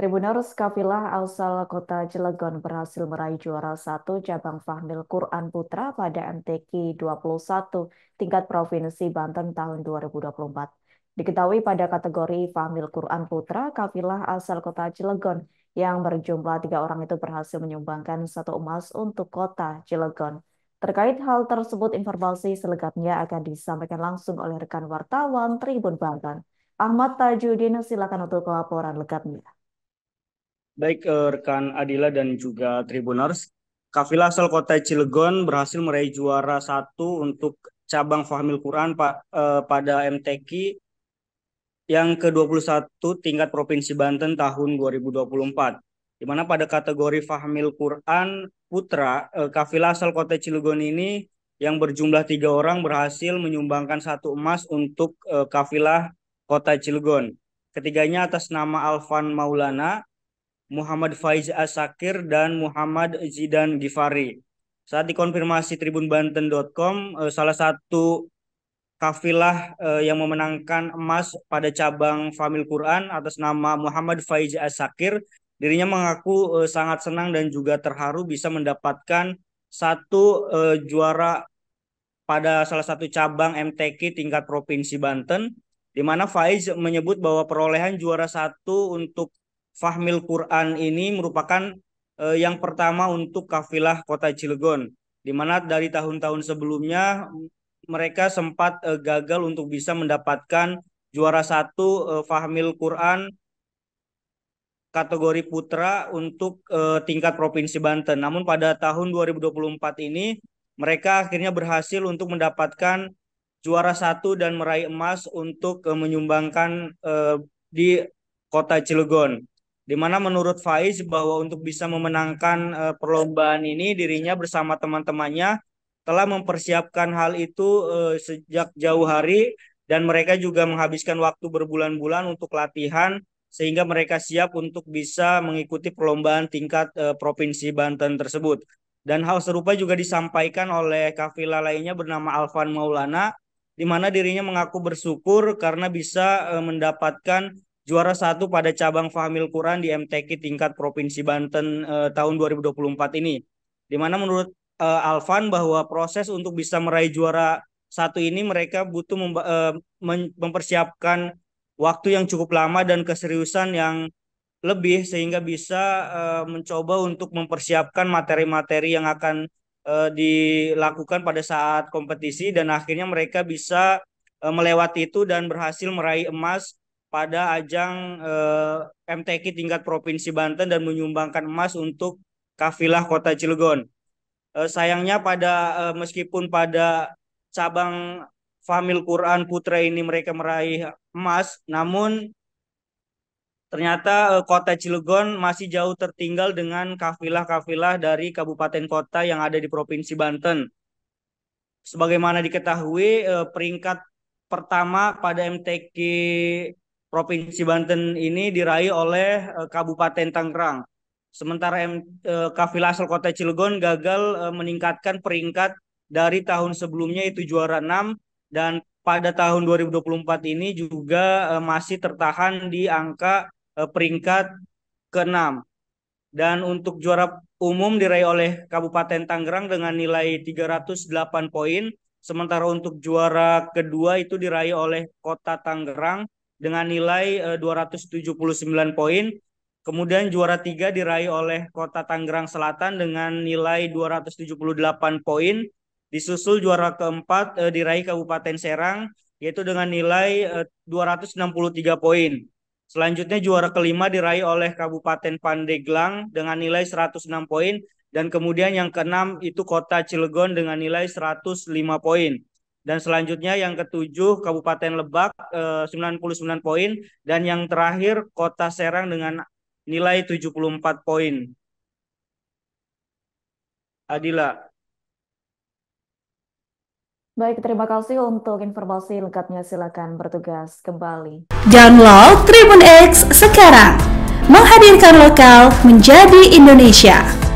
Tribuners Kafilah asal Kota Cilegon berhasil meraih juara satu cabang Fahmil Quran Putra pada MTQ 21 tingkat Provinsi Banten tahun 2024. Diketahui pada kategori Fahmil Quran Putra, Kafilah asal Kota Cilegon yang berjumlah tiga orang itu berhasil menyumbangkan satu emas untuk Kota Cilegon. Terkait hal tersebut, informasi selengkapnya akan disampaikan langsung oleh rekan wartawan Tribun Banten. Ahmad Tajudin, silakan untuk laporan lengkapnya. Baik uh, rekan Adila dan juga Tribuners, kafilah asal kota Cilegon berhasil meraih juara satu untuk cabang Fahmil Quran pa, uh, pada MTQ yang ke-21 tingkat Provinsi Banten tahun 2024. Di mana pada kategori Fahmil Quran Putra, uh, kafilah asal kota Cilegon ini yang berjumlah tiga orang berhasil menyumbangkan satu emas untuk uh, kafilah kota Cilegon. Ketiganya atas nama Alvan Maulana, Muhammad Faiz Asakir dan Muhammad Zidan Gifari. Saat dikonfirmasi tribunbanten.com, eh, salah satu kafilah eh, yang memenangkan emas pada cabang Famil Quran atas nama Muhammad Faiz Asakir, dirinya mengaku eh, sangat senang dan juga terharu bisa mendapatkan satu juara pada salah satu cabang MTQ tingkat Provinsi Banten di mana Faiz menyebut bahwa perolehan juara satu untuk Fahmil Quran ini merupakan eh, yang pertama untuk kafilah kota Cilegon, di mana dari tahun-tahun sebelumnya mereka sempat eh, gagal untuk bisa mendapatkan juara satu eh, Fahmil Quran kategori putra untuk eh, tingkat provinsi Banten. Namun pada tahun 2024 ini mereka akhirnya berhasil untuk mendapatkan juara satu dan meraih emas untuk eh, menyumbangkan eh, di kota Cilegon. Dimana menurut Faiz bahwa untuk bisa memenangkan uh, perlombaan ini dirinya bersama teman-temannya telah mempersiapkan hal itu uh, sejak jauh hari dan mereka juga menghabiskan waktu berbulan-bulan untuk latihan sehingga mereka siap untuk bisa mengikuti perlombaan tingkat uh, provinsi Banten tersebut. Dan hal serupa juga disampaikan oleh kafilah lainnya bernama Alvan Maulana, di mana dirinya mengaku bersyukur karena bisa uh, mendapatkan juara satu pada cabang Fahmil Quran di MTQ tingkat Provinsi Banten eh, tahun 2024 ini. Dimana menurut eh, Alvan bahwa proses untuk bisa meraih juara satu ini mereka butuh mem eh, mempersiapkan waktu yang cukup lama dan keseriusan yang lebih sehingga bisa uh, mencoba untuk mempersiapkan materi-materi yang akan uh, dilakukan pada saat kompetisi dan akhirnya mereka bisa eh, melewati itu dan berhasil meraih emas pada ajang eh, MTQ tingkat Provinsi Banten dan menyumbangkan emas untuk kafilah Kota Cilegon. Eh, sayangnya pada eh, meskipun pada cabang Famil Quran Putra ini mereka meraih emas, namun ternyata eh, Kota Cilegon masih jauh tertinggal dengan kafilah-kafilah dari kabupaten kota yang ada di Provinsi Banten. Sebagaimana diketahui eh, peringkat pertama pada MTK Provinsi Banten ini diraih oleh eh, Kabupaten Tangerang. Sementara M, uh, Kota Cilegon gagal eh, meningkatkan peringkat dari tahun sebelumnya itu juara 6 dan pada tahun 2024 ini juga masih tertahan di angka peringkat ke-6. Dan untuk juara umum diraih oleh Kabupaten Tangerang dengan nilai 308 poin, sementara untuk juara kedua itu diraih oleh Kota Tangerang dengan nilai 279 eh, poin. Kemudian juara tiga diraih oleh Kota Tanggerang Selatan dengan nilai 278 poin. Disusul juara keempat eh, diraih Kabupaten Serang yaitu dengan nilai 263 eh, poin. Selanjutnya juara kelima diraih oleh Kabupaten Pandeglang dengan nilai 106 poin dan kemudian yang keenam itu Kota Cilegon dengan nilai 105 poin. Dan selanjutnya yang ketujuh Kabupaten Lebak eh, 99 poin dan yang terakhir Kota Serang dengan nilai 74 poin. Adila. Baik, terima kasih untuk informasi lengkapnya. Silakan bertugas kembali. Download Tribun X sekarang. Menghadirkan lokal menjadi Indonesia.